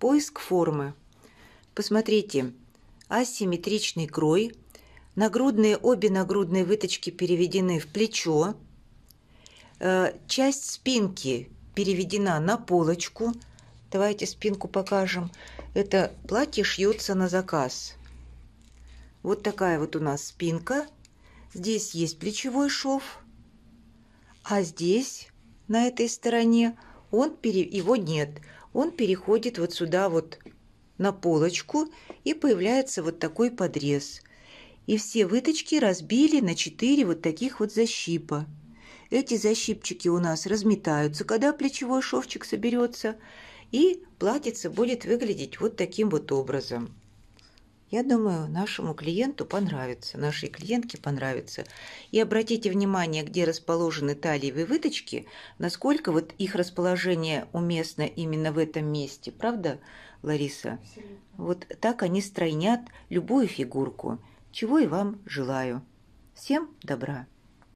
Поиск формы. Посмотрите, асимметричный крой, нагрудные, обе нагрудные выточки переведены в плечо, э, часть спинки переведена на полочку. Давайте спинку покажем. Это платье шьется на заказ. Вот такая вот у нас спинка. Здесь есть плечевой шов, а здесь, на этой стороне, он пере... его нет – он переходит вот сюда вот на полочку и появляется вот такой подрез. И все выточки разбили на 4 вот таких вот защипа. Эти защипчики у нас разметаются, когда плечевой шовчик соберется, и платьице будет выглядеть вот таким вот образом. Я думаю, нашему клиенту понравится, нашей клиентке понравится. И обратите внимание, где расположены талиевые выточки, насколько вот их расположение уместно именно в этом месте. Правда, Лариса? Абсолютно. Вот так они стройнят любую фигурку, чего и вам желаю. Всем добра!